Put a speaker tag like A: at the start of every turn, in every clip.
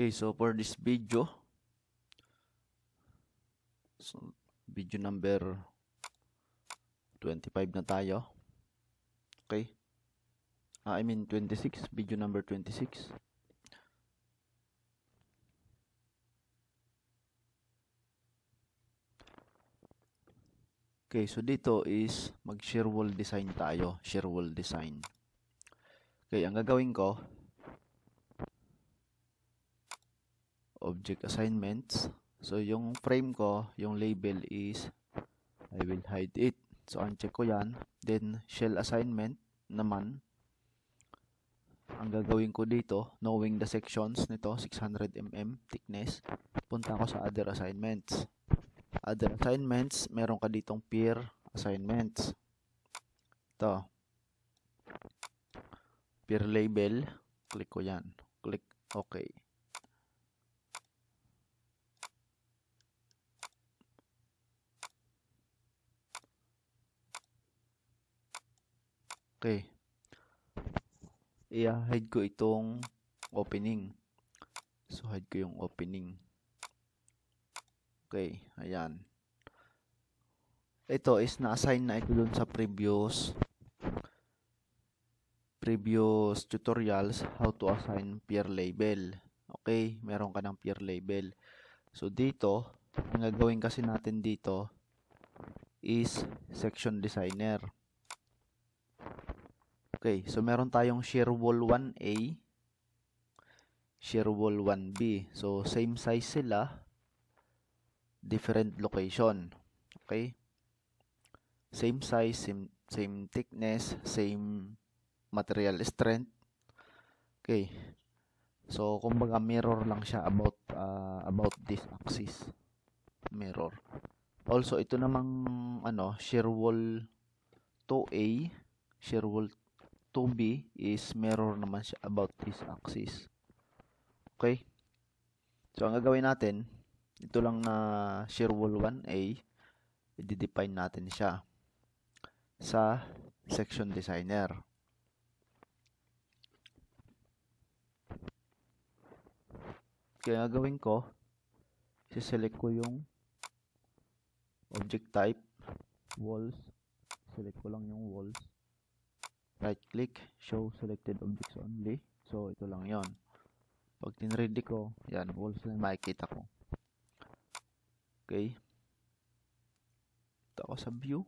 A: Okay, so for this video, so video number 25 na tayo. Okay. Uh, I mean 26, video number 26. Okay, so dito is mag-share wall design tayo. Share wall design. Okay, ang gagawin ko, object assignments. So, yung frame ko, yung label is, I will hide it. So, uncheck ko yan. Then, shell assignment naman. Ang gagawin ko dito, knowing the sections nito, 600mm thickness, punta ko sa other assignments. Other assignments, meron ka ditong peer assignments. Ito. Peer label, click ko yan. Click OK. Okay. I-hide ko itong opening. So, hide ko yung opening. Okay, ayan. Ito is na-assign na ito dun sa previous previous tutorials how to assign peer label. Okay, meron ka ng peer label. So, dito, ang gagawin kasi natin dito is section designer. Okay, so meron tayong shear wall 1A, shear wall 1B. So, same size sila, different location. Okay? Same size, same, same thickness, same material strength. Okay. So, kumbaga mirror lang siya about uh, about this axis. Mirror. Also, ito namang ano, shear wall 2A, shear wall 2b is mirror naman siya about this axis. Okay? So, ang gagawin natin, ito lang na shear wall 1a, i-define natin siya sa section designer. Kaya gagawin ko, siselect ko yung object type, walls, select ko lang yung walls right click show selected objects only so ito lang yon pag tinready ko yan walls na makikita ko okay ito ako sa view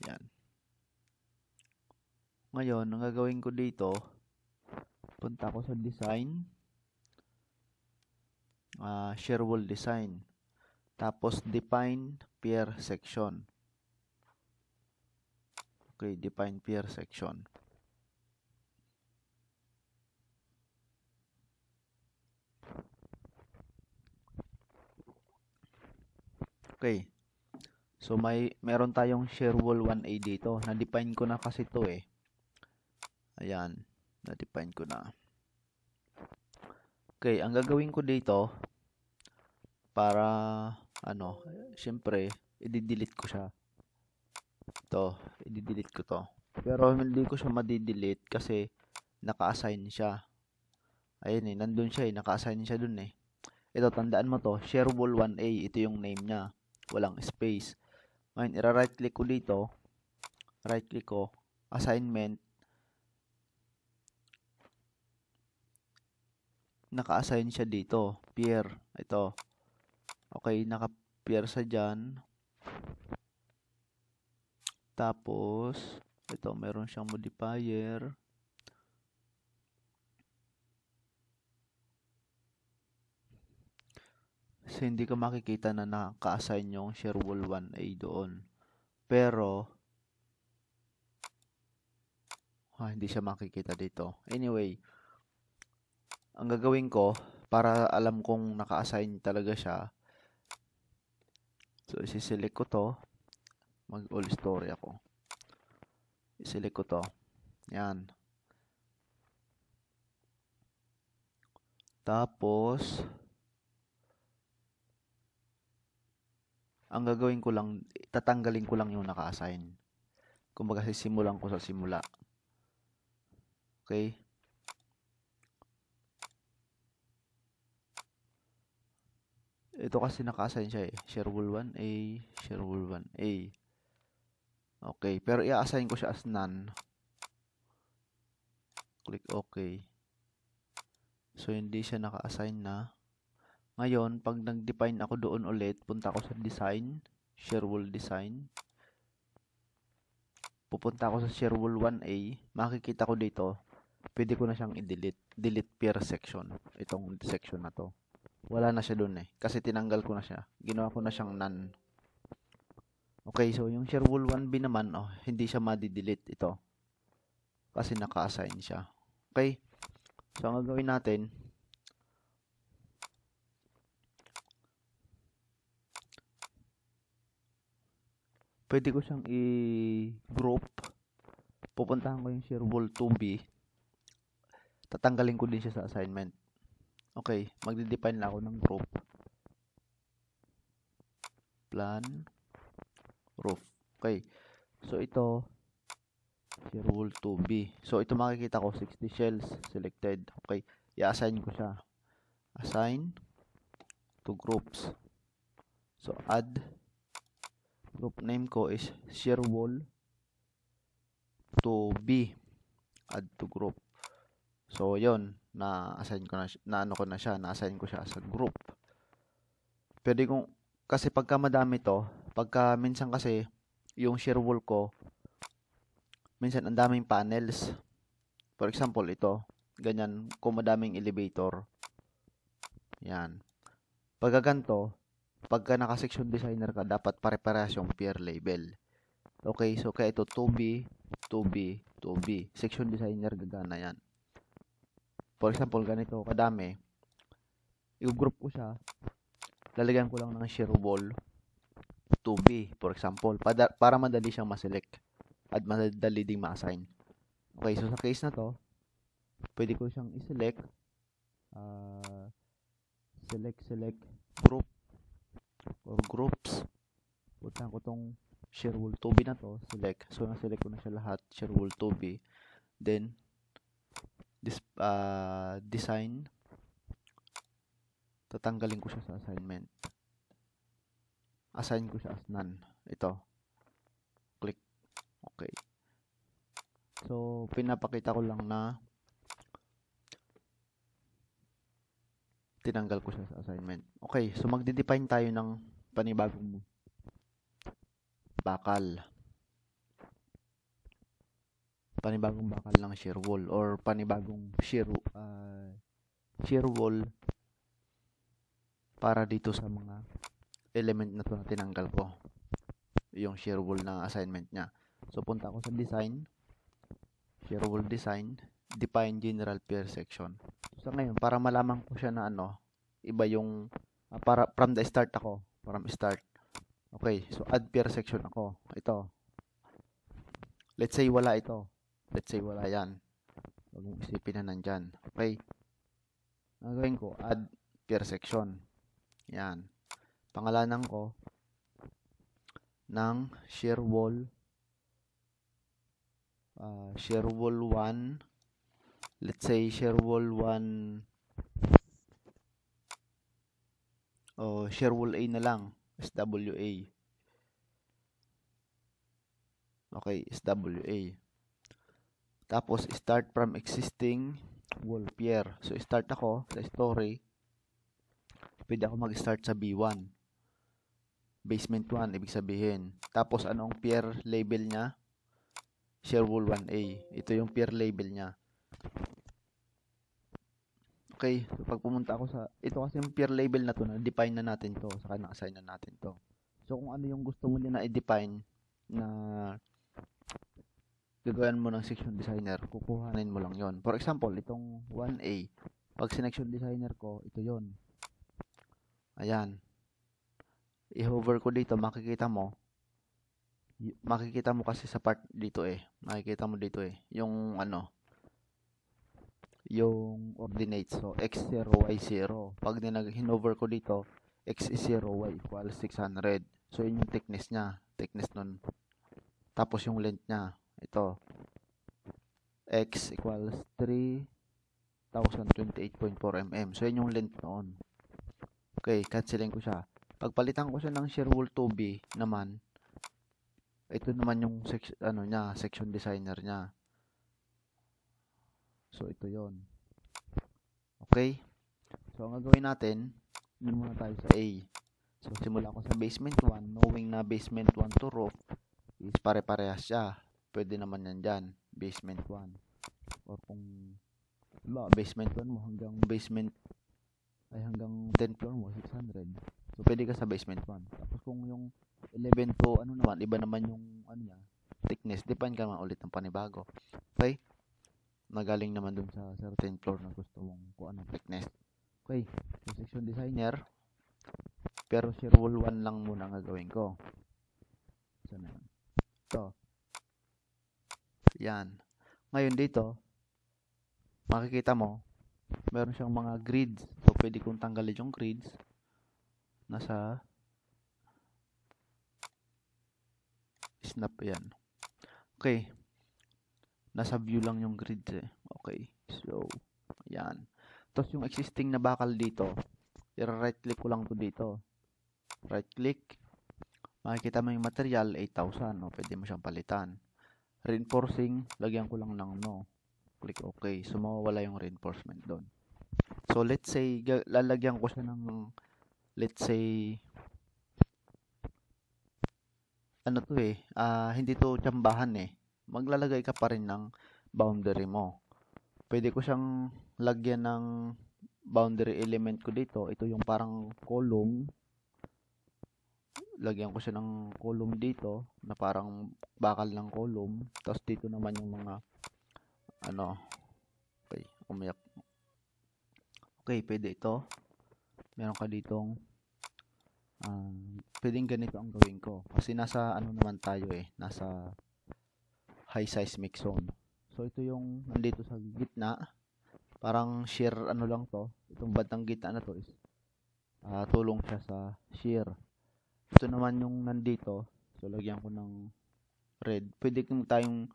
A: ayan ngayon ang gagawin ko dito punta ko sa design uh, share wall design tapos define peer section Okay, define peer section. Okay. So may meron tayong share wall 1A dito. Na-define ko na kasi 'to eh. Ayan, na-define ko na. Okay, ang gagawin ko dito para ano, syempre i-delete ko siya to, i-delete ko to. Pero hindi ko siya ma-delete kasi naka-assign siya. Ayun eh, nandun siya eh, naka-assign siya dun eh. Ito, tandaan mo to, shareable 1A, ito yung name niya. Walang space. Ngayon, i right click ko dito. Right click ko, assignment. Naka-assign siya dito, peer. Ito. Okay, naka-peer sa dyan. Tapos, ito meron siyang modifier. So, hindi ka makikita na naka assign yung Sherwall 1A doon. Pero, ah, hindi siya makikita dito. Anyway, ang gagawin ko, para alam kong naka-assign talaga siya, so, isi-select ko to mag all story ako iselect ko to yan tapos ang gagawin ko lang tatanggalin ko lang yung naka-assign kumbaga sisimulan ko sa simula okay ito kasi naka-assign siya eh. Sherwool 1A, Sherwool 1A. Okay, pero i-assign ko siya as none. Click okay. So, hindi siya naka-assign na. Ngayon, pag nag-define ako doon ulit, punta ako sa design, share wall design. Pupunta ako sa share wall 1A, makikita ko dito, pwede ko na siyang i-delete. Delete peer section. Itong section na to. Wala na siya doon eh. Kasi tinanggal ko na siya. Ginawa ko na siyang none. Okay, so yung Sherwool 1B naman, oh, hindi siya madi-delete ito. Kasi naka-assign siya. Okay. So, ang gagawin natin, pwede ko siyang i-group. Pupuntahan ko yung Sherwool 2B. Tatanggalin ko din siya sa assignment. Okay, magde-define na ako ng group. Plan roof. Okay. So, ito, si rule to b So, ito makikita ko, 60 shells selected. Okay. I-assign ko siya. Assign to groups. So, add. Group name ko is share wall to B. Add to group. So, yon na-assign ko na, na ano ko na siya, na-assign ko siya sa group. Pwede kong, kasi pagka madami to, Pagka minsan kasi, yung shear wall ko, minsan ang daming panels. For example, ito. Ganyan, kung madaming elevator. Yan. Pagka ganito, pagka naka-section designer ka, dapat pare-parehas yung peer label. Okay, so kaya ito 2B, 2B, 2B. Section designer gagana yan. For example, ganito, kadami. I-group ko siya. Lalagyan ko lang ng shear wall. 2B, for example, para, para madali siyang maselect at madali ding ma-assign. Okay, so sa case na to, pwede ko siyang i-select, uh, select, select, group, or groups. Putan ko tong Sherwool 2B na to, select. So, na-select ko na siya lahat, Sherwool 2B. Then, this, uh, ah, design, tatanggalin ko siya sa assignment assign ko siya as none. Ito. Click. Okay. So, pinapakita ko lang na tinanggal ko siya sa assignment. Okay, so magde-define tayo ng panibagong bakal. Panibagong bakal ng shear wall or panibagong shear uh, shear wall para dito sa mga element na to na tinanggal ko. Yung shareable na assignment niya. So, punta ako sa design. Shareable design. Define general peer section. So, ngayon, para malaman ko siya na ano, iba yung, uh, para, from the start ako. From start. Okay, so add peer section ako. Ito. Let's say wala ito. Let's say wala yan. Huwag mong isipin na nandyan. Okay. Ang ko, add peer section. Yan pangalanan ko ng sharewall uh, ah, sharewall 1 let's say sharewall 1 o oh, sharewall A na lang SWA okay SWA tapos start from existing wall pair so start ako sa story pwede ako mag-start sa B1 Basement 1, ibig sabihin. Tapos, anong pier label niya? Sherwool 1A. Ito yung pier label niya. Okay, so pag pumunta ako sa... Ito kasi yung pier label na to, na-define na natin to. Saka na-assign na natin to. So, kung ano yung gusto mo na i-define na gagawin mo ng section designer, kukuhanin mo lang yon. For example, itong 1A, pag sinection designer ko, ito yon. Ayan i-hover ko dito, makikita mo, makikita mo kasi sa part dito eh, makikita mo dito eh, yung ano, yung ordinates. So, x0, y0. Pag hinag-hinover ko dito, x0, y equals 600. So, yun yung thickness niya. Thickness nun. Tapos yung length niya. Ito. x equals 1028.4 mm. So, yun yung length noon. Okay, canceling ko siya. Pagpalitan ko siya ng Sherwool 2B naman, ito naman yung section, ano niya, section designer niya. So, ito yon Okay? So, ang gagawin natin, yun muna tayo sa A. So, simula ko sa basement 1, knowing na basement 1 to roof is pare-parehas siya. Pwede naman yan dyan, basement 1. Or kung, ba, basement 1 mo hanggang basement, ay hanggang 10 floor mo, 600. So, pwede ka sa basement 1. Tapos, kung yung 11 to, ano naman, iba naman yung, ano niya, thickness. Depend ka naman ulit ng panibago. Okay? Nagaling naman dun sa certain floor na gusto mong kung anong thickness. Okay. So, section designer. Pero si rule 1 lang muna ang gagawin ko. So, na yun. Yan. Ngayon dito, makikita mo, meron siyang mga grids. So, pwede kong tanggalin yung grids. Nasa snap yan. Okay. Nasa view lang yung grid eh. Okay. So, yan. Tapos yung existing na bakal dito, i-right click ko lang to dito. Right click. Makikita mo yung material, 8,000. No? Pwede mo siyang palitan. Reinforcing, lagyan ko lang ng no. Click okay So, mawawala yung reinforcement doon. So, let's say, lalagyan ko siya ng let's say ano to eh, uh, hindi to tsambahan eh. Maglalagay ka pa rin ng boundary mo. Pwede ko siyang lagyan ng boundary element ko dito. Ito yung parang column. Lagyan ko siya ng column dito na parang bakal ng column. Tapos dito naman yung mga ano, okay, umiyak. Okay, pwede ito meron ka ditong um, pwedeng ganito ang gawin ko. Kasi nasa ano naman tayo eh, nasa high seismic zone. So ito yung nandito sa gitna, parang shear ano lang to, itong bandang gitna na to is uh, tulong siya sa shear. Ito naman yung nandito, so lagyan ko ng red. Pwede kung tayong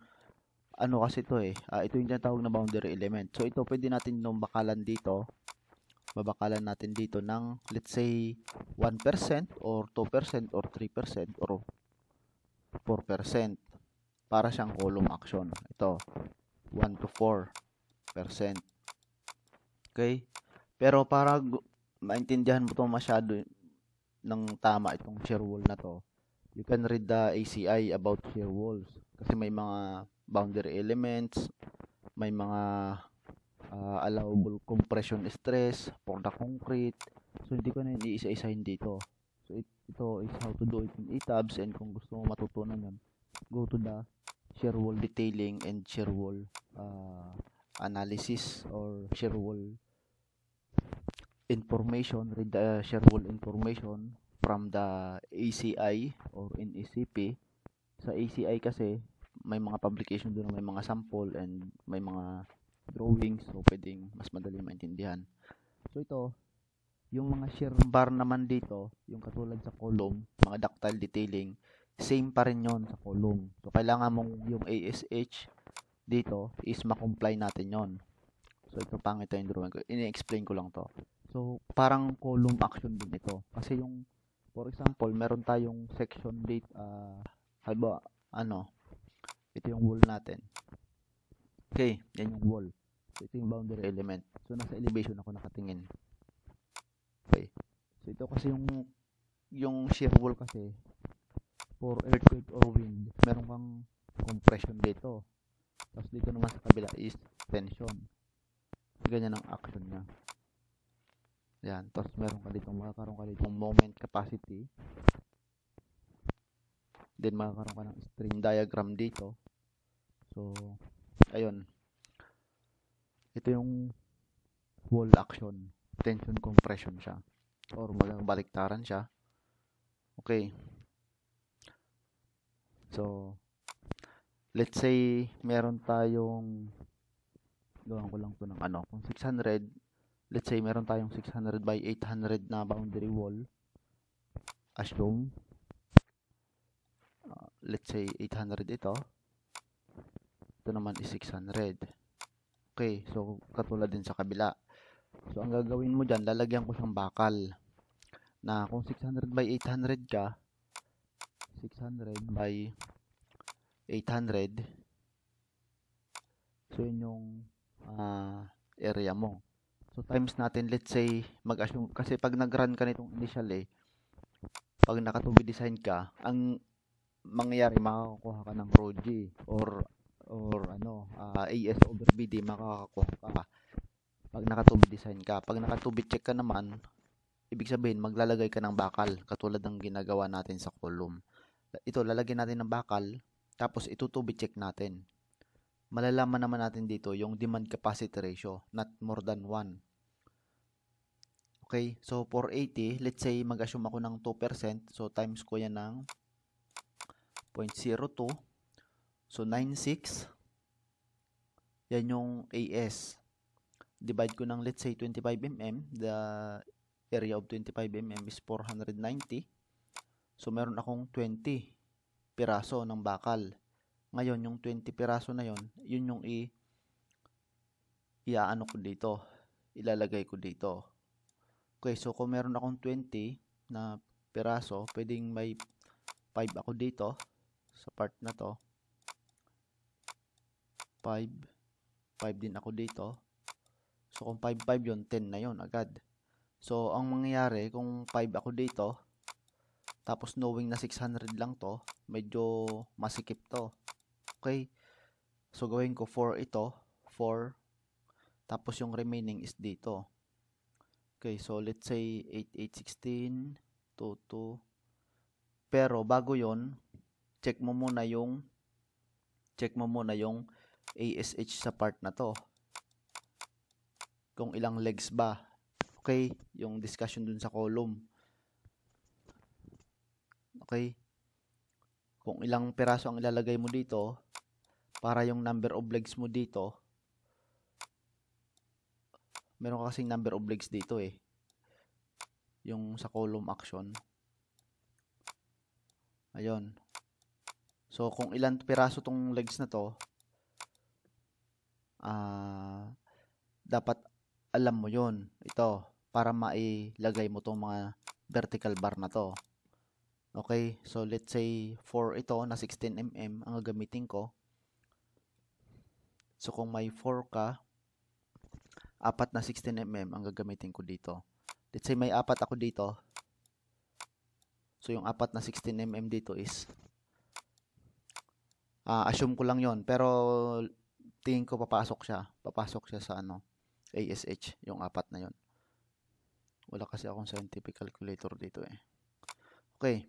A: ano kasi to eh, uh, ito yung tinatawag na boundary element. So ito pwede natin nung bakalan dito babakalan natin dito ng let's say 1% or 2% or 3% or 4% para siyang column action. Ito 1 to 4%. Okay? Pero para maintindihan mo 'to masyado ng tama itong shear wall na to, you can read the ACI about shear walls kasi may mga boundary elements, may mga uh, allowable compression stress for the concrete. So, hindi ko na iisa-isahin dito. So, it, ito is how to do it in ETABS and kung gusto mo matutunan yan, go to the shear wall detailing and shear wall uh, analysis or shear wall information, read the ah, shear wall information from the ACI or NECP. Sa ACI kasi, may mga publication doon, may mga sample and may mga drawing so pwedeng mas madali maintindihan. So ito, yung mga shear bar naman dito, yung katulad sa column, mga ductile detailing, same pa rin yon sa column. So kailangan mong yung ASH dito is ma-comply natin yon. So ito pangit yung drawing ko. Ini-explain ko lang to. So parang column action din ito. Kasi yung for example, meron tayong section date uh, ah, halba ano, ito yung wall natin. Okay, yan yung wall. So, ito yung boundary element. So, nasa elevation ako nakatingin. Okay. So, ito kasi yung yung shear wall kasi for earthquake or wind, meron kang compression dito. Tapos dito naman sa kabila is tension. Ganyan ang action niya. Yan. Tapos meron ka dito, makakaroon ka dito moment capacity. Then makakaroon ka ng string diagram dito. So, Ayun. Ito yung wall action. Tension compression siya. Or magang baliktaran siya. Okay. So, let's say, meron tayong, gawin ko lang to ng ano, kung 600, let's say, meron tayong 600 by 800 na boundary wall, assume shown, uh, let's say, 800 ito, ito naman is 600 okay so katulad din sa kabila so ang gagawin mo dyan lalagyan ko siyang bakal na kung 600 by 800 ka 600 by 800 so yun yung uh, area mo so times natin let's say mag-assume kasi pag nag-run ka nitong initial eh pag naka design ka ang mangyayari makakuha ka ng Pro G or or ano, uh, ah, AS over BD makakakuha ka. Pag nakatube design ka, pag nakatube check ka naman, ibig sabihin maglalagay ka ng bakal katulad ng ginagawa natin sa column. Ito lalagyan natin ng bakal tapos itutubig check natin. Malalaman naman natin dito yung demand capacity ratio, not more than 1. Okay, so 480, let's say mag-assume ako ng 2%, so times ko yan ng 0.02 So, 96. Yan yung AS. Divide ko ng let's say 25 mm. The area of 25 mm is 490. So, meron akong 20 piraso ng bakal. Ngayon, yung 20 piraso na yon, yun yung i iaano ko dito. Ilalagay ko dito. Okay, so kung meron akong 20 na piraso, pwedeng may 5 ako dito sa part na to. 5. 5 din ako dito. So, kung 5, 5 yon 10 na yon agad. So, ang mangyayari, kung 5 ako dito, tapos knowing na 600 lang to, medyo masikip to. Okay? So, gawin ko 4 ito, 4, tapos yung remaining is dito. Okay, so let's say 8816 to 2. Pero bago 'yon, check mo muna yung check mo muna yung ASH sa part na to. Kung ilang legs ba. Okay, yung discussion dun sa column. Okay. Kung ilang peraso ang ilalagay mo dito para yung number of legs mo dito. Meron ka kasing number of legs dito eh. Yung sa column action. Ayon. So, kung ilang piraso tong legs na to, uh, dapat alam mo yon ito para mailagay mo tong mga vertical bar na to okay so let's say for ito na 16mm ang gagamitin ko so kung may 4 ka apat na 16mm ang gagamitin ko dito let's say may apat ako dito so yung apat na 16mm dito is uh, assume ko lang yon pero tingin ko papasok siya. Papasok siya sa ano, ASH, yung apat na yon. Wala kasi akong scientific calculator dito eh. Okay.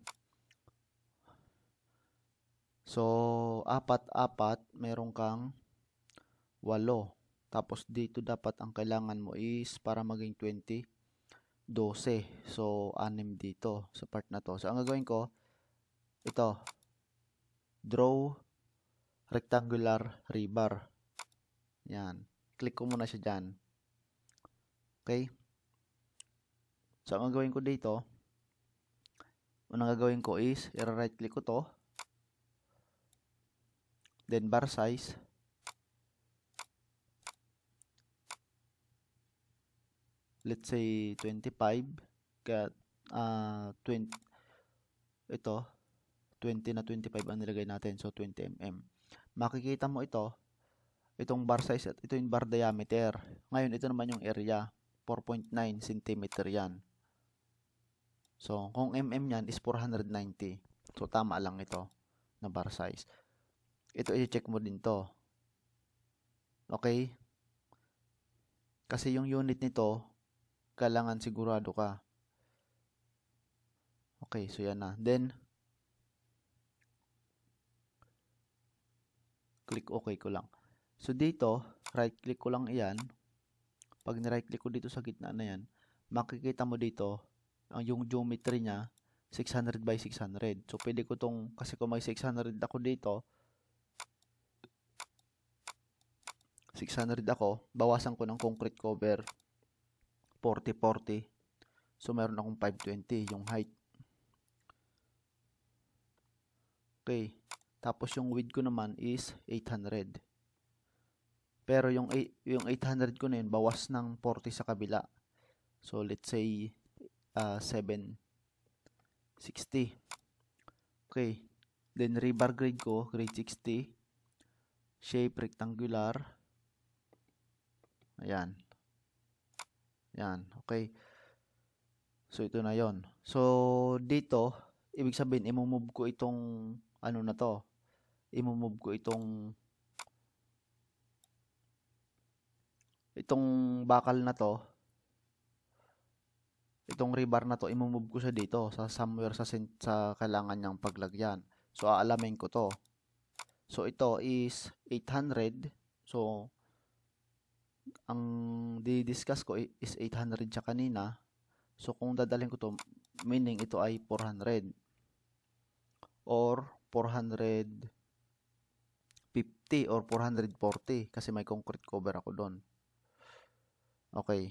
A: So, apat-apat, meron kang walo. Tapos, dito dapat ang kailangan mo is para maging 20, 12. So, anim dito sa part na to. So, ang gagawin ko, ito, draw rectangular rebar. Yan. Click ko muna siya dyan. Okay? So, ang gagawin ko dito, unang gagawin ko is, i-right click ko to. Then, bar size. Let's say, 25. Kaya, uh, ah, 20, ito, 20 na 25 ang nilagay natin. So, 20 mm. Makikita mo ito, itong bar size at ito yung bar diameter. Ngayon, ito naman yung area. 4.9 cm yan. So, kung mm yan is 490. So, tama lang ito na bar size. Ito, i-check mo din to. Okay? Kasi yung unit nito, kailangan sigurado ka. Okay, so yan na. Then, click okay ko lang. So dito, right click ko lang iyan. Pag ni-right click ko dito sa gitna na yan, makikita mo dito ang yung geometry niya 600 by 600. So pwede ko tong kasi kung may 600 ako dito 600 ako, bawasan ko ng concrete cover 40-40. So meron akong 520 yung height. Okay. Tapos yung width ko naman is 800. Pero yung, yung 800 ko na yun, bawas ng 40 sa kabila. So, let's say, uh, ah, 760. Okay. Then, rebar grade ko, grade 60. Shape rectangular. Ayan. Ayan. Okay. So, ito na yon So, dito, ibig sabihin, imumove ko itong, ano na to, imumove ko itong itong bakal na to, itong rebar na to, i-move ko siya dito sa somewhere sa, sa kailangan niyang paglagyan. So, aalamin ko to. So, ito is 800. So, ang di-discuss ko is 800 siya kanina. So, kung dadalhin ko to meaning ito ay 400 or 450 or 440 kasi may concrete cover ako doon. Okay.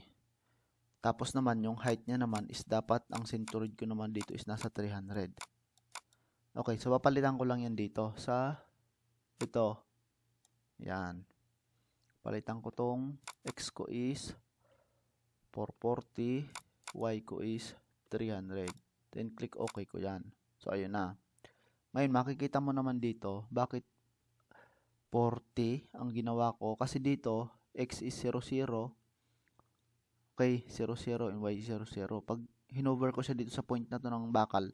A: Tapos naman, yung height niya naman is dapat ang centroid ko naman dito is nasa 300. Okay, so papalitan ko lang yan dito sa ito. Yan. Palitan ko tong x ko is 440, y ko is 300. Then click OK ko yan. So ayun na. Ngayon, makikita mo naman dito bakit 40 ang ginawa ko kasi dito x is 00, K00 and Y00. Pag hinover ko siya dito sa point na to ng bakal,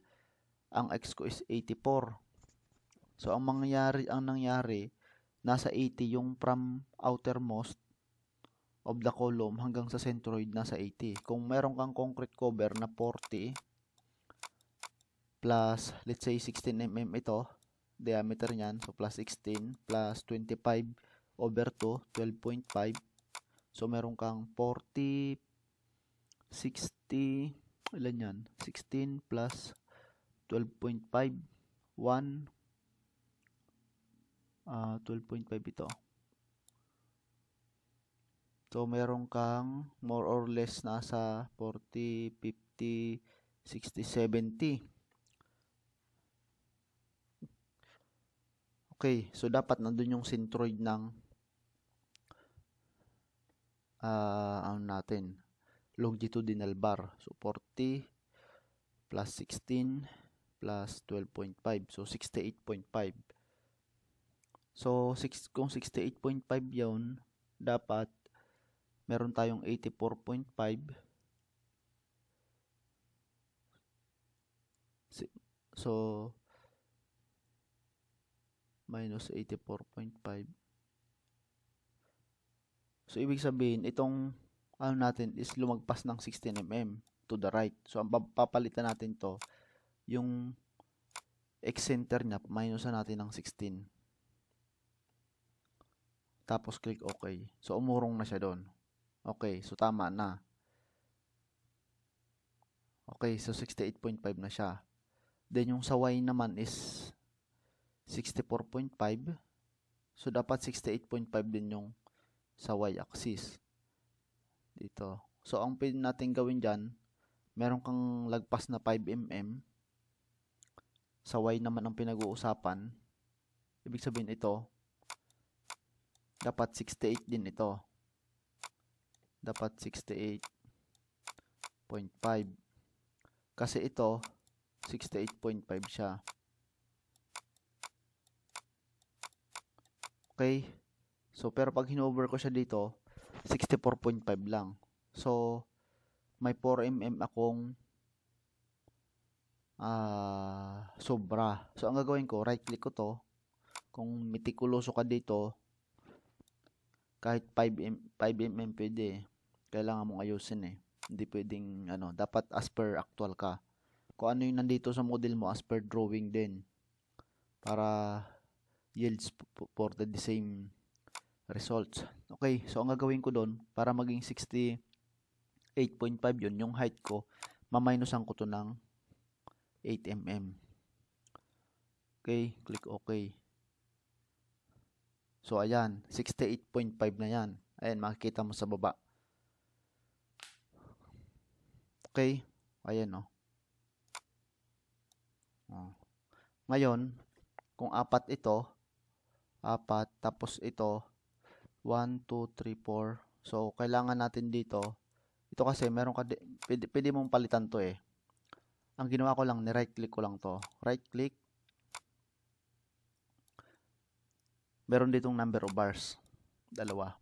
A: ang X ko is 84. So, ang mangyari, ang nangyari, nasa 80 yung from outermost of the column hanggang sa centroid nasa 80. Kung meron kang concrete cover na 40 plus let's say 16 mm ito, diameter niyan, so plus 16 plus 25 over 2, 12.5. So meron kang 40 60, ilan yan? 16 plus 12.5, 1, uh, 12.5 ito. So, meron kang more or less nasa 40, 50, 60, 70. Okay, so dapat nandun yung centroid ng uh, ano natin, longitudinal bar. So, 40 plus 16 plus 12.5. So, 68.5. So, six, kung 68.5 yon dapat meron tayong 84.5 So, minus 84.5. So, ibig sabihin, itong ano natin is lumagpas ng 16mm to the right. So, ang papalitan natin to, yung x-center niya, minusan natin ng 16. Tapos, click OK. So, umurong na siya doon. Okay, so tama na. Okay, so 68.5 na siya. Then, yung sa y naman is 64.5. So, dapat 68.5 din yung sa y-axis. Dito. So, ang pin natin gawin dyan, meron kang lagpas na 5mm. Sa Y naman ang pinag-uusapan. Ibig sabihin ito, dapat 68 din ito. Dapat 68.5. Kasi ito, 68.5 siya. Okay? So, pero pag hinover ko siya dito, 64.5 lang. So, may 4mm akong uh, sobra. So, ang gagawin ko, right click ko to. Kung mitikuloso ka dito, kahit 5mm, 5mm pwede eh. Kailangan mong ayusin eh. Hindi pwedeng, ano, dapat as per actual ka. Kung ano yung nandito sa model mo, as per drawing din. Para yields for the same results. Okay, so ang gagawin ko doon, para maging 68.5 yun, yung height ko, maminusan ko to ng 8 mm. Okay, click OK. So, ayan, 68.5 na yan. Ayan, makikita mo sa baba. Okay, ayan o. Oh. Oh. Ngayon, kung apat ito, apat, tapos ito, 1, 2, 3, 4. So, kailangan natin dito. Ito kasi, meron ka, pwede, pwede mong palitan to eh. Ang ginawa ko lang, ni-right click ko lang to. Right click. Meron ditong number of bars. Dalawa.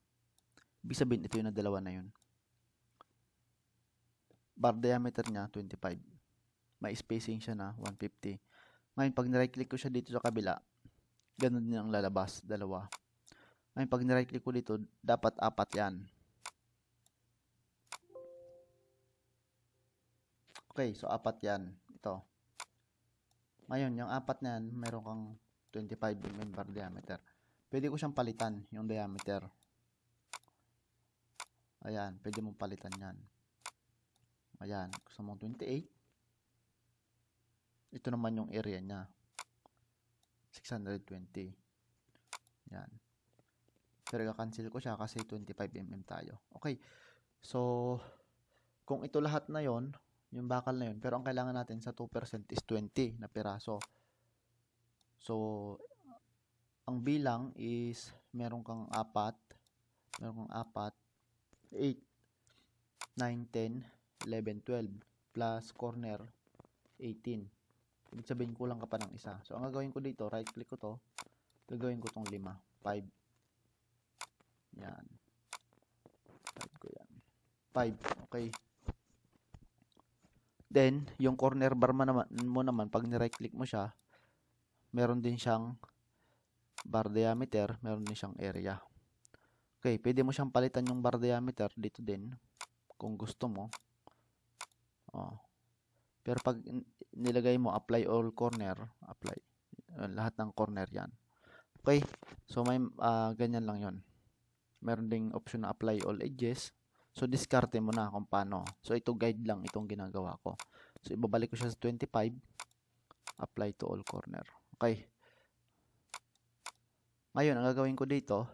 A: Ibig sabihin, ito yung na dalawa na yun. Bar diameter niya, 25. May spacing siya na, 150. Ngayon, pag ni-right click ko siya dito sa kabila, ganun din ang lalabas, dalawa. Ay, pag ni-right click ko dito, dapat apat yan. Okay, so apat yan. Ito. Ngayon, yung apat na yan, meron kang 25 mm diameter. Pwede ko siyang palitan yung diameter. Ayan, pwede mong palitan yan. Ayan, gusto mong 28. Ito naman yung area niya. 620. Ayan pero cancel ko siya kasi 25mm tayo. Okay. So, kung ito lahat na yon yung bakal na yon pero ang kailangan natin sa 2% is 20 na piraso. So, ang bilang is meron kang 4, meron kang 4, 8, 9, 10, 11, 12, plus corner, 18. Ibig sabihin, kulang ka pa ng isa. So, ang gagawin ko dito, right click ko to, gagawin ko tong 5, 5, yan. Type ko yan. 5. Okay. Then, yung corner bar mo naman, mo naman pag ni-right click mo siya, meron din siyang bar diameter, meron din siyang area. Okay, pwede mo siyang palitan yung bar diameter dito din kung gusto mo. Oh. Pero pag nilagay mo apply all corner, apply lahat ng corner 'yan. Okay? So may uh, ganyan lang 'yon meron ding option na apply all edges. So, diskarte mo na kung paano. So, ito guide lang itong ginagawa ko. So, ibabalik ko siya sa 25. Apply to all corner. Okay. Ngayon, ang gagawin ko dito,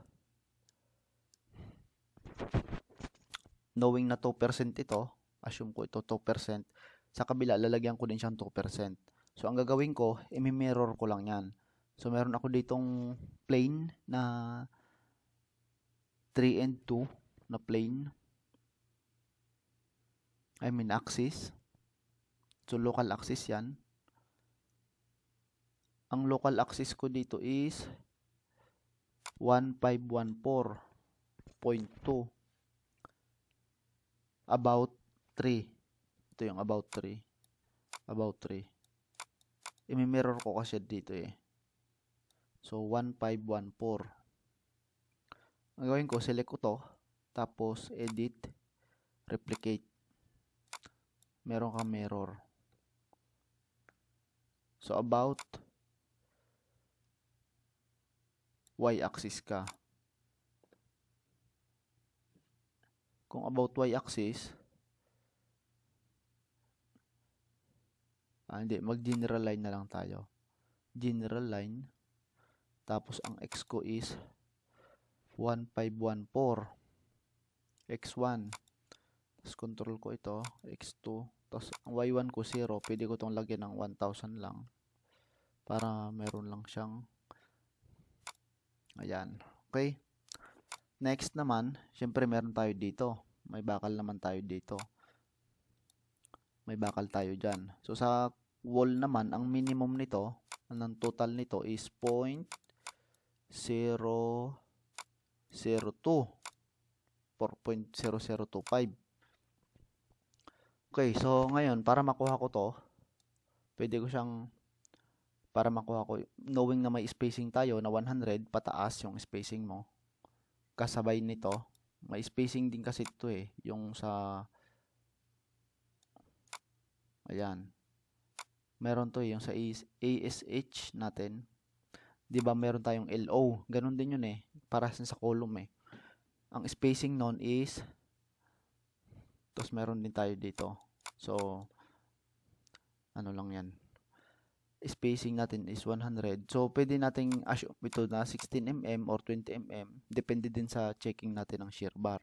A: knowing na 2% ito, assume ko ito 2%, sa kabila, lalagyan ko din siyang 2%. So, ang gagawin ko, imi-mirror ko lang yan. So, meron ako ditong plane na 3 and 2 na plane. I mean axis. So local axis yan. Ang local axis ko dito is 1514.2 about 3. Ito yung about 3. About 3. I-mirror ko kasi dito eh. So 1514 ang gawin ko, select ko to. Tapos, edit, replicate. Meron kang mirror. So, about y-axis ka. Kung about y-axis, ah, hindi, mag-general line na lang tayo. General line. Tapos, ang x ko is 1514 x1 tapos control ko ito x2 tapos ang y1 ko 0 pwede ko itong lagyan ng 1000 lang para meron lang siyang ayan okay next naman syempre meron tayo dito may bakal naman tayo dito may bakal tayo dyan so sa wall naman ang minimum nito ang total nito is 0.0 4.0025. Okay, so ngayon, para makuha ko to, pwede ko siyang, para makuha ko, knowing na may spacing tayo na 100, pataas yung spacing mo. Kasabay nito, may spacing din kasi ito eh, yung sa, ayan, meron to eh, yung sa ASH natin, 'di ba meron tayong LO. Ganun din 'yun eh, para sa column eh. Ang spacing noon is tapos meron din tayo dito. So ano lang 'yan. Spacing natin is 100. So pwede nating assume ito na 16 mm or 20 mm, depende din sa checking natin ng shear bar.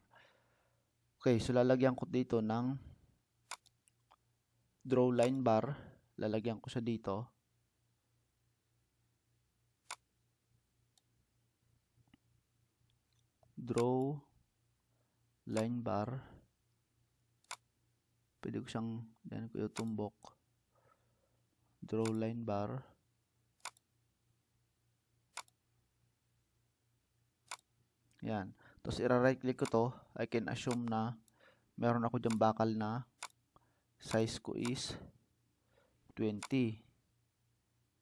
A: Okay, so lalagyan ko dito ng draw line bar. Lalagyan ko sa dito. draw line bar pwede ko siyang yan ko itumbok draw line bar yan tapos i-right click ko to I can assume na meron ako dyang bakal na size ko is 20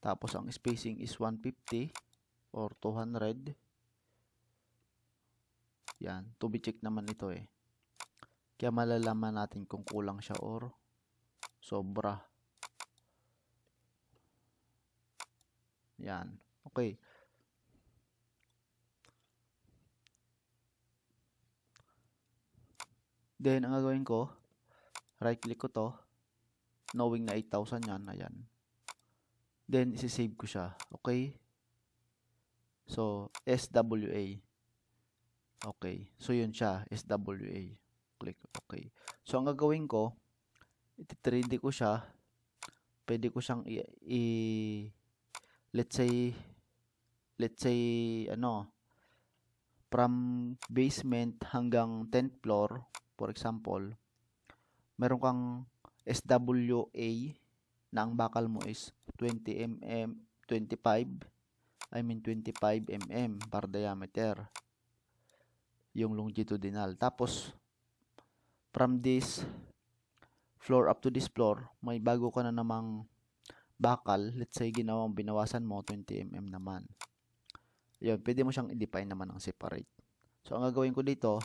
A: tapos ang spacing is 150 or 200 yan, to be check naman ito eh. Kaya malalaman natin kung kulang siya or sobra. Yan. Okay. Then, ang gagawin ko, right click ko to, knowing na 8,000 yan, ayan. Then, isi-save ko siya. Okay? So, SWA. Okay. So, yun siya. SWA. Click Okay. So, ang gagawin ko, iti-3D ko siya. Pwede ko siyang i, i let's say let's say ano from basement hanggang 10th floor for example meron kang SWA na ang bakal mo is 20 mm 25 I mean 25 mm per diameter yung longitudinal. Tapos, from this floor up to this floor, may bago ka na namang bakal. Let's say, ginawang binawasan mo, 20 mm naman. Yun, pwede mo siyang i-define naman ng separate. So, ang gagawin ko dito,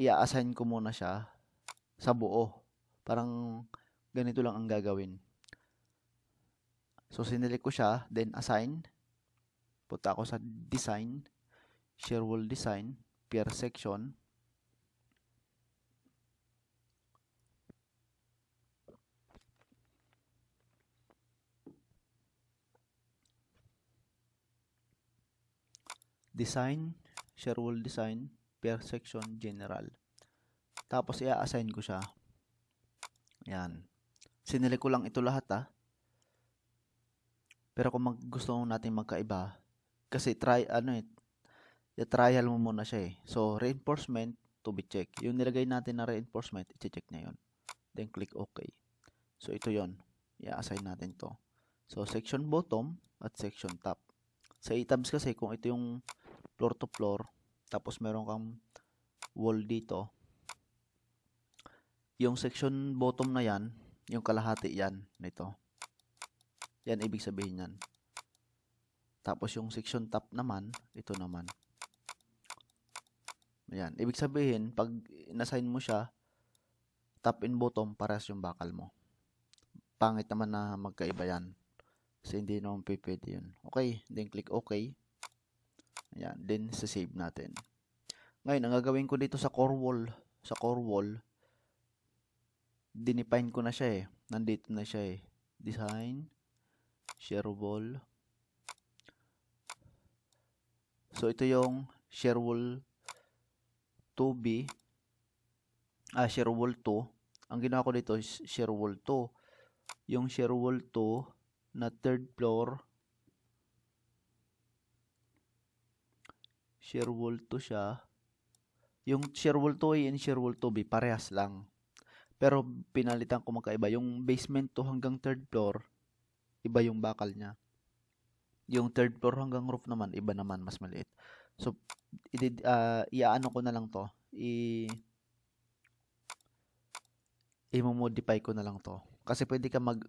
A: i-assign ko muna siya sa buo. Parang ganito lang ang gagawin. So, sinilip ko siya, then assign. Punta ako sa design. Sherwood design, pier section, design, Sherwood design, Pier section general. Tapos i-assign ko siya. Ayan. Sinili ko lang ito lahat ha. Ah. Pero kung mag, gusto natin magkaiba, kasi try, ano eh, i-trial mo muna siya eh. So, reinforcement to be check. Yung nilagay natin na reinforcement, i-check niya yon. Then, click OK. So, ito yon. I-assign natin to. So, section bottom at section top. Sa items kasi, kung ito yung floor to floor, tapos meron kang wall dito, yung section bottom na yan, yung kalahati yan, nito. Yan, ibig sabihin yan. Tapos yung section top naman, ito naman. Ayan. Ibig sabihin, pag inasign mo siya, top and bottom, parehas yung bakal mo. Pangit naman na magkaiba yan. Kasi hindi naman pipwede yun. Okay. Then, click OK. Ayan. Then, sa save natin. Ngayon, ang gagawin ko dito sa core wall, sa core wall, dinipine ko na siya eh. Nandito na siya eh. Design, shareable. So, ito yung shareable 2B, ah, Sharewall 2. Ang ginawa ko dito is Sharewall 2. Yung Sharewall 2 na third floor, Sharewall 2 siya. Yung Sharewall 2A and Sharewall 2B, parehas lang. Pero pinalitan ko magkaiba. Yung basement to hanggang third floor, iba yung bakal niya. Yung third floor hanggang roof naman, iba naman, mas maliit. So, i uh, ah, iaano ko na lang to. I i-modify ko na lang to. Kasi pwede ka mag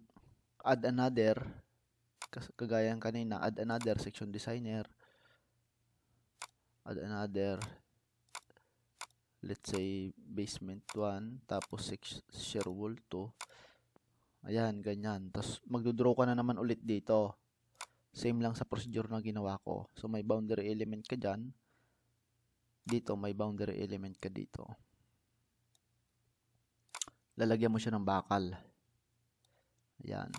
A: add another kagaya ng kanina, add another section designer. Add another let's say basement 1 tapos share wall 2 ayan ganyan tapos magdo-draw ka na naman ulit dito same lang sa procedure na ginawa ko so may boundary element ka diyan dito may boundary element ka dito lalagyan mo siya ng bakal ayan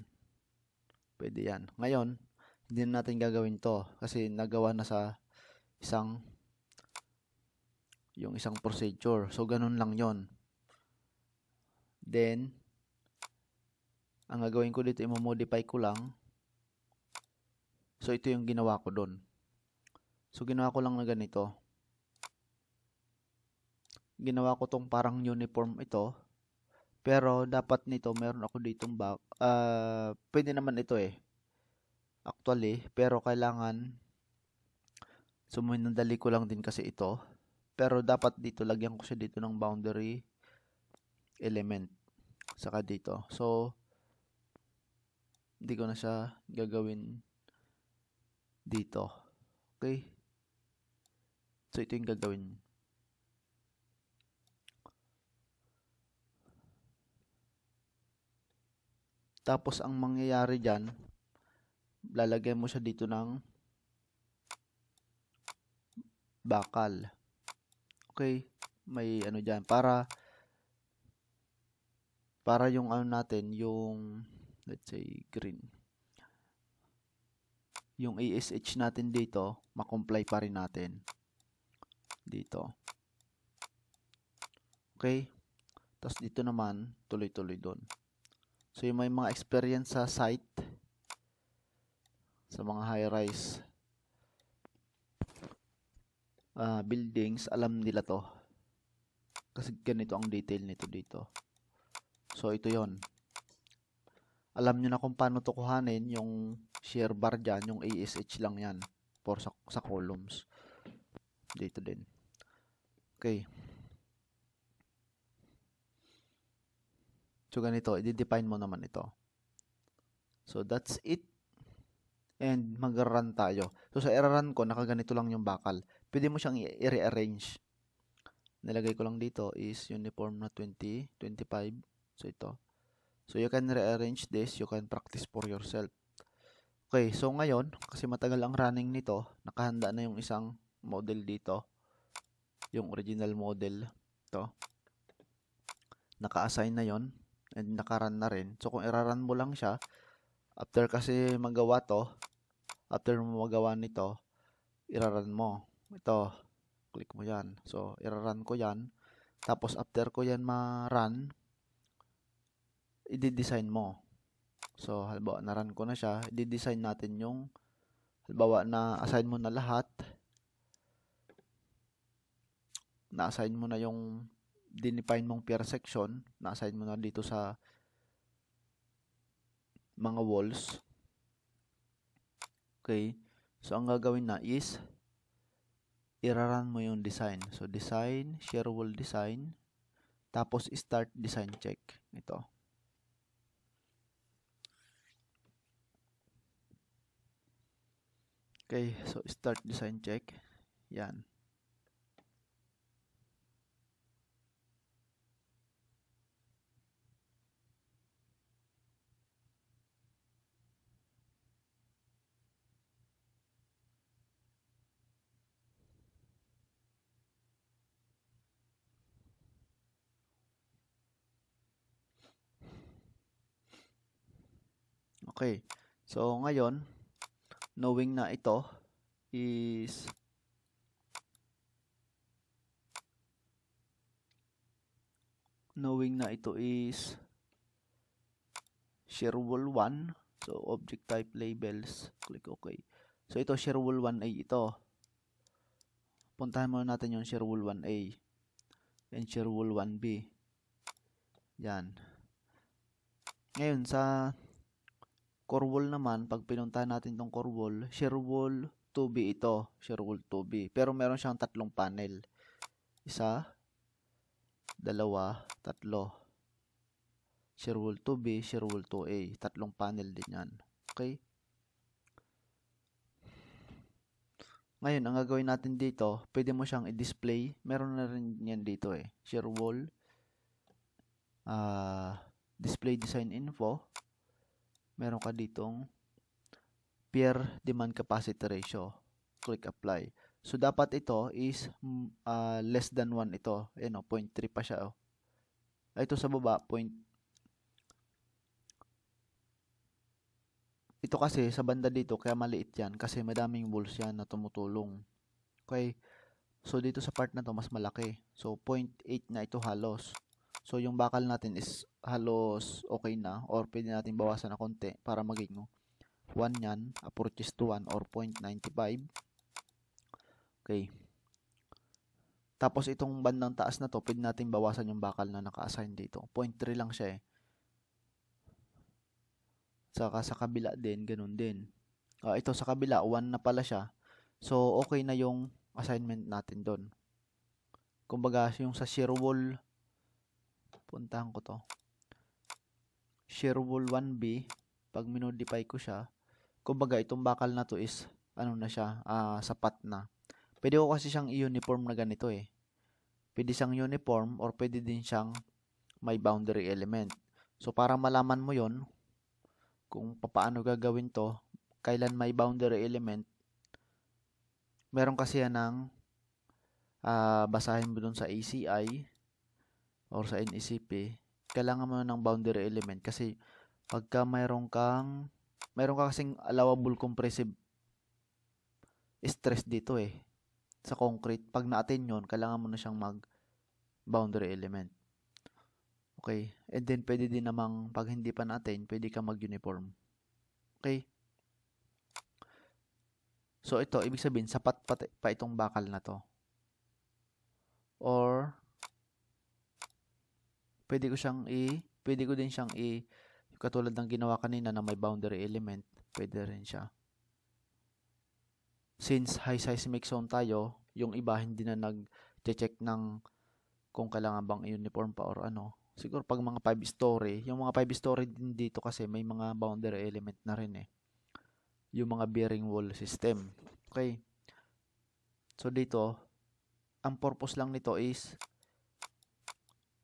A: pwede yan ngayon hindi na natin gagawin to kasi nagawa na sa isang yung isang procedure so ganun lang yon then ang gagawin ko dito i-modify ko lang so ito yung ginawa ko doon so ginawa ko lang na ganito ginawa ko tong parang uniform ito. Pero dapat nito meron ako ditong back. Uh, ah, pwede naman ito eh. Actually, pero kailangan sumunandali ko lang din kasi ito. Pero dapat dito lagyan ko siya dito ng boundary element saka dito. So hindi ko na siya gagawin dito. Okay? So ito yung gagawin Tapos ang mangyayari diyan, lalagay mo siya dito ng bakal. Okay, may ano diyan para para yung ano natin, yung let's say green. Yung ASH natin dito, makomply pa rin natin dito. Okay? Tapos dito naman, tuloy-tuloy doon. So, yung may mga experience sa site, sa mga high-rise uh, buildings, alam nila to. Kasi ganito ang detail nito dito. So, ito yon Alam nyo na kung paano to kuhanin yung share bar dyan, yung ASH lang yan for sa, sa columns. Dito din. Okay. So, ganito, i-define mo naman ito. So, that's it. And mag-run tayo. So, sa i-run ko, nakaganito lang yung bakal. Pwede mo siyang i-rearrange. Nilagay ko lang dito is uniform na 20, 25. So, ito. So, you can rearrange this. You can practice for yourself. Okay, so ngayon, kasi matagal ang running nito, nakahanda na yung isang model dito. Yung original model. to Naka-assign na yon and nakarun na rin. So, kung irarun mo lang siya, after kasi magawa to, after mo magawa nito, irarun mo. Ito, click mo yan. So, irarun ko yan. Tapos, after ko yan ma-run, i-design mo. So, halimbawa, na-run ko na siya. I-design natin yung, halimbawa, na-assign mo na lahat. Na-assign mo na yung dinefine mong pier section, na-assign mo na dito sa mga walls. Okay. So, ang gagawin na is, irarun mo yung design. So, design, share wall design, tapos start design check. Ito. Okay. So, start design check. Yan. Okay. So, ngayon, knowing na ito is knowing na ito is shareable 1 so object type labels click ok so ito shareable 1a ito puntahan muna natin yung shareable 1a and shareable 1b yan ngayon sa Corwall naman, pag pinunta natin tong Corwall, Sherwall 2B ito. Sherwall 2B. Pero meron siyang tatlong panel. Isa, dalawa, tatlo. Sherwall 2B, Sherwall 2A. Tatlong panel din yan. Okay? Ngayon, ang gagawin natin dito, pwede mo siyang i-display. Meron na rin yan dito eh. Sherwall, uh, ah, display design info meron ka ditong peer demand capacity ratio. Click apply. So, dapat ito is uh, less than 1 ito. Ayan o, 0.3 pa siya. O. Oh. Ito sa baba, point. Ito kasi, sa banda dito, kaya maliit yan. Kasi madaming bulls yan na tumutulong. Okay. So, dito sa part na to, mas malaki. So, 0.8 na ito halos. So, yung bakal natin is halos okay na or pwede natin bawasan na konti para maging 1 yan, approach to 1 or 0.95. Okay. Tapos itong bandang taas na to, pwede natin bawasan yung bakal na naka-assign dito. 0.3 lang siya eh. Saka sa kabila din, ganun din. Uh, ito sa kabila, 1 na pala siya. So, okay na yung assignment natin doon. Kumbaga, yung sa zero wall puntahan ko to share wool 1b pag minodify ko siya kumbaga itong bakal na to is ano na siya uh, sapat na pwede ko kasi siyang i-uniform na ganito eh pwede siyang uniform or pwede din siyang may boundary element so para malaman mo yon kung paano gagawin to kailan may boundary element meron kasi yan ng uh, basahin mo dun sa ACI or sa NECP, kailangan mo ng boundary element kasi pagka mayroon kang mayroon ka kasing allowable compressive stress dito eh sa concrete pag na naatin yon kailangan mo na siyang mag boundary element okay and then pwede din namang pag hindi pa natin pwede ka mag uniform okay so ito ibig sabihin sapat pa, pa itong bakal na to or pwede ko siyang i, pwede ko din siyang i, katulad ng ginawa kanina na may boundary element, pwede rin siya. Since high seismic zone tayo, yung iba hindi na nag-check ng kung kailangan bang uniform pa or ano. Siguro pag mga 5 story, yung mga 5 story din dito kasi may mga boundary element na rin eh. Yung mga bearing wall system. Okay. So dito, ang purpose lang nito is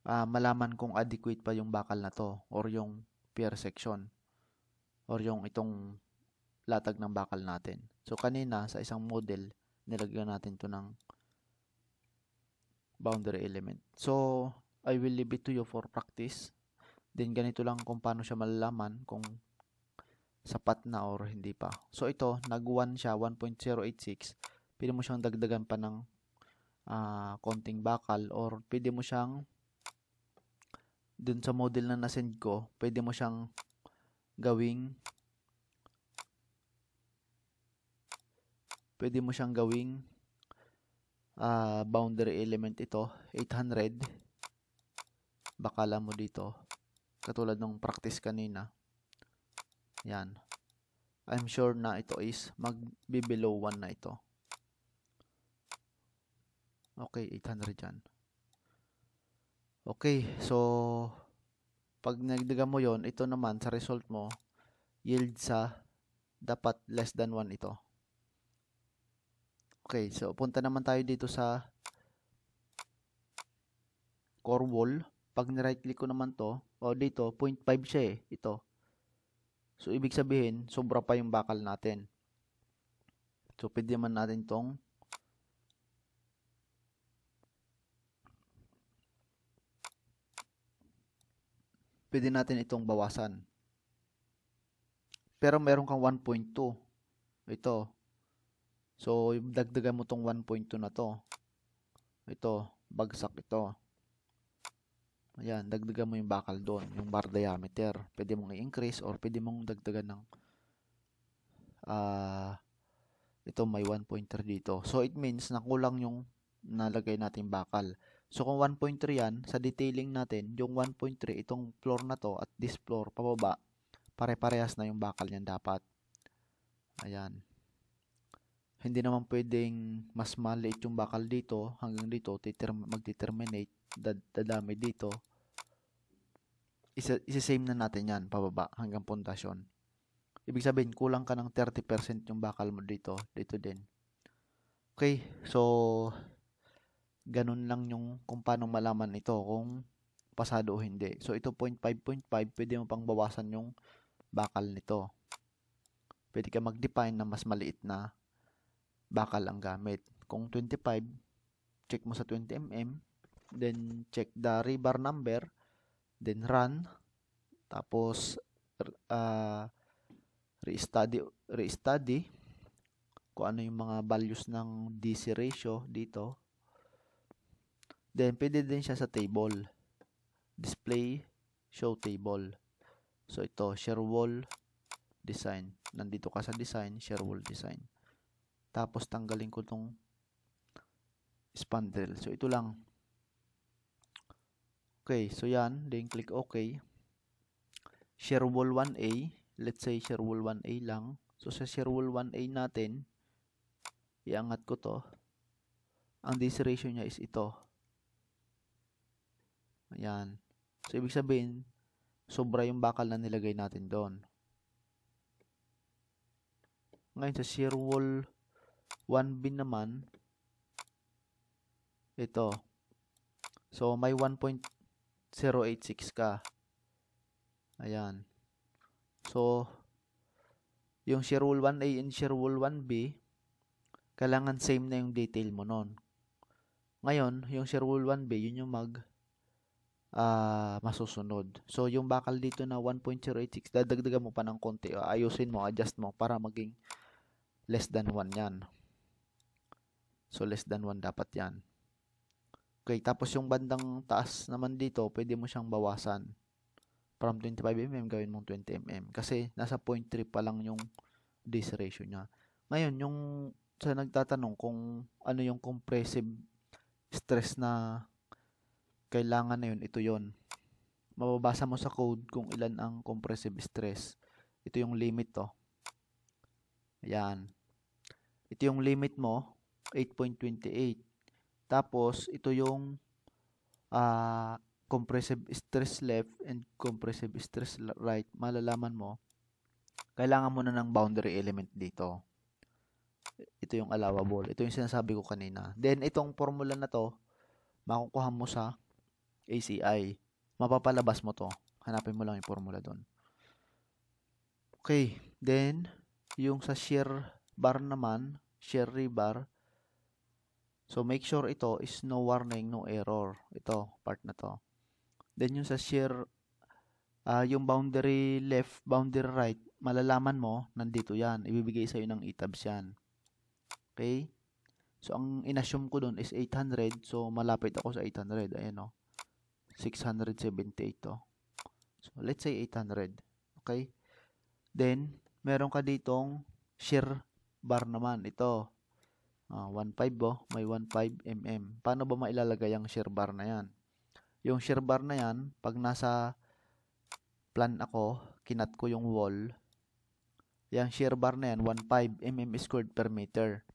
A: uh, malaman kung adequate pa yung bakal na to or yung pier section or yung itong latag ng bakal natin. So, kanina sa isang model, nilagyan natin to ng boundary element. So, I will leave it to you for practice. Then, ganito lang kung paano siya malalaman kung sapat na or hindi pa. So, ito, nag-1 siya, 1.086. Pwede mo siyang dagdagan pa ng uh, konting bakal or pwede mo siyang dun sa model na nasend ko, pwede mo siyang gawing pwede mo siyang gawing uh, boundary element ito, 800 bakala mo dito katulad nung practice kanina yan I'm sure na ito is magbe below 1 na ito okay 800 yan Okay, so pag nagdaga mo yon, ito naman sa result mo, yield sa dapat less than 1 ito. Okay, so punta naman tayo dito sa core wall. Pag ni-right click ko naman to, o oh, dito, 0.5 siya eh, ito. So, ibig sabihin, sobra pa yung bakal natin. So, pwede naman natin tong pwede natin itong bawasan. Pero meron kang 1.2. Ito. So, dagdagan mo tong 1.2 na to. Ito. Bagsak ito. Ayan, dagdagan mo yung bakal doon, yung bar diameter. Pwede mong i-increase or pwede mong dagdagan ng uh, ito may 1.3 dito. So, it means na kulang yung nalagay natin bakal. So, kung 1.3 yan, sa detailing natin, yung 1.3, itong floor na to at this floor, pababa, pare-parehas na yung bakal niyan dapat. Ayan. Hindi naman pwedeng mas maliit yung bakal dito hanggang dito, mag-determinate, dadami dito. Isa, isa-same na natin yan, pababa, hanggang pundasyon. Ibig sabihin, kulang ka ng 30% yung bakal mo dito, dito din. Okay, so ganun lang yung kung paano malaman ito kung pasado o hindi. So ito 0.5.5 pwede mo pang bawasan yung bakal nito. Pwede ka mag-define na mas maliit na bakal ang gamit. Kung 25, check mo sa 20 mm, then check the rebar number, then run, tapos uh, re-study re-study kung ano yung mga values ng DC ratio dito Then, pwede din siya sa table. Display, show table. So, ito, share wall, design. Nandito ka sa design, share wall design. Tapos, tanggalin ko tong spandrel. So, ito lang. Okay, so yan. Then, click OK. Share wall 1A. Let's say, share wall 1A lang. So, sa share wall 1A natin, iangat ko to. Ang this ratio niya is ito. Ayan. So, ibig sabihin, sobra yung bakal na nilagay natin doon. Ngayon, sa shear wall 1B naman, ito. So, may 1.086 ka. Ayan. So, yung shear wall 1A and shear wall 1B, kailangan same na yung detail mo noon. Ngayon, yung shear wall 1B, yun yung mag uh, masusunod. So, yung bakal dito na 1.086, dadagdagan mo pa ng konti. Ah, ayusin mo, adjust mo para maging less than 1 yan. So, less than 1 dapat yan. Okay, tapos yung bandang taas naman dito, pwede mo siyang bawasan. From 25mm, gawin mong 20mm. Kasi nasa 0.3 pa lang yung this ratio niya. Ngayon, yung sa nagtatanong kung ano yung compressive stress na kailangan na yun, ito yon Mababasa mo sa code kung ilan ang compressive stress. Ito yung limit to. Oh. Ayan. Ito yung limit mo, 8.28. Tapos, ito yung uh, compressive stress left and compressive stress right. Malalaman mo, kailangan mo na ng boundary element dito. Ito yung allowable. Ito yung sinasabi ko kanina. Then, itong formula na to, makukuha mo sa ACI, mapapalabas mo to. Hanapin mo lang yung formula doon. Okay, then, yung sa shear bar naman, shear rebar, so make sure ito is no warning, no error. Ito, part na to. Then yung sa shear, uh, ah, yung boundary left, boundary right, malalaman mo, nandito yan. Ibibigay sa'yo ng etabs yan. Okay? So, ang inassume ko doon is 800. So, malapit ako sa 800. Ayan o. Oh. No? 678 So, let's say 800. Okay? Then, meron ka ditong shear bar naman. Ito, uh, ah, 1.5 oh, may 1.5 mm. Paano ba mailalagay ang shear bar na yan? Yung shear bar na yan, pag nasa plan ako, kinat ko yung wall, yung shear bar na yan, 1.5 mm squared per meter.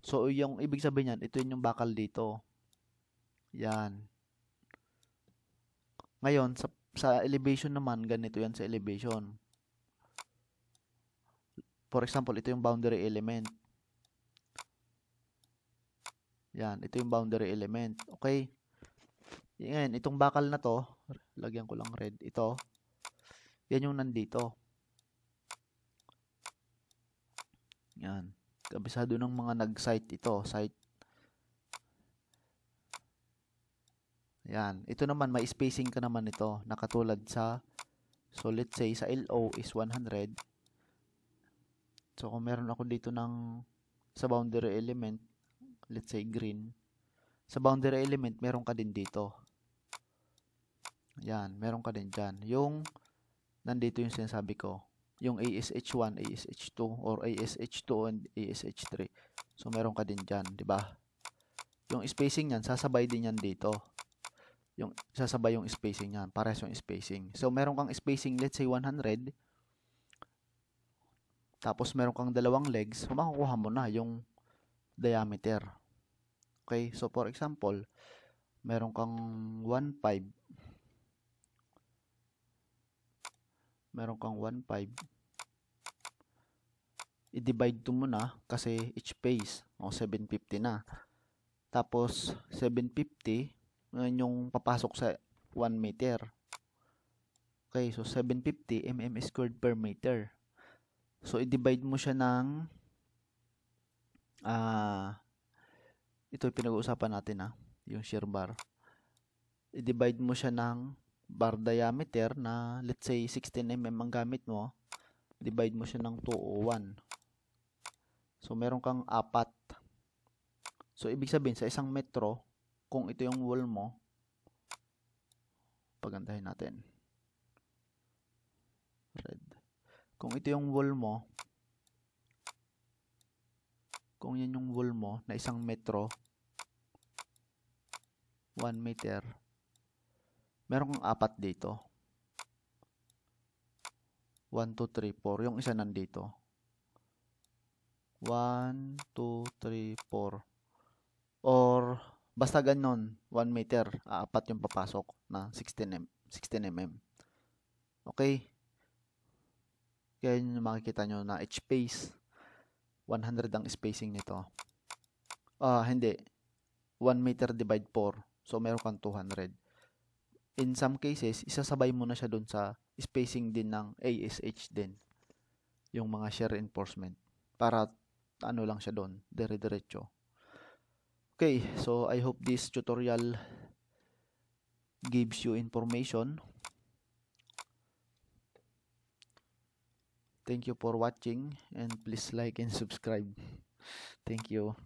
A: So, yung ibig sabihin yan, ito yung bakal dito. Yan. Ngayon, sa, sa elevation naman, ganito yan sa elevation. For example, ito yung boundary element. Yan, ito yung boundary element. Okay. Yan, itong bakal na to, lagyan ko lang red, ito, yan yung nandito. Yan. Kabisado ng mga nag-site ito, site Yan. Ito naman, may spacing ka naman ito. Nakatulad sa, so let's say, sa LO is 100. So, kung meron ako dito ng, sa boundary element, let's say green, sa boundary element, meron ka din dito. Yan, meron ka din dyan. Yung, nandito yung sinasabi ko. Yung ASH1, ASH2, or ASH2 and ASH3. So, meron ka din dyan, di ba? Yung spacing niyan, sasabay din yan dito yung sasabay yung spacing niyan, parehas yung spacing. So meron kang spacing let's say 100 tapos meron kang dalawang legs, so makukuha mo na yung diameter. Okay? So for example, meron kang 1.5 meron kang 1.5 i-divide to muna kasi each space, o 750 na tapos 750 ngayon yung papasok sa 1 meter. Okay, so 750 mm squared per meter. So, i-divide mo siya ng ah uh, ito pinag-uusapan natin ah, yung shear bar. I-divide mo siya ng bar diameter na let's say 16 mm ang gamit mo. Divide mo siya ng 201. So, meron kang apat. So, ibig sabihin, sa isang metro, kung ito yung wall mo, pagandahin natin. Red. Kung ito yung wall mo, kung yan yung wall mo na isang metro, 1 meter, meron kang apat dito. 1, 2, 3, 4. Yung isa nandito. 1, 2, 3, 4. Or Basta ganun, 1 meter, apat yung papasok na 16 mm. 16 mm. Okay? Kaya yun makikita nyo na each space, 100 ang spacing nito. Ah, uh, hindi. 1 meter divide 4. So, meron kang 200. In some cases, isasabay mo na siya dun sa spacing din ng ASH din. Yung mga shear reinforcement. Para ano lang siya doon dire-diretso. Okay, so I hope this tutorial gives you information. Thank you for watching and please like and subscribe. Thank you.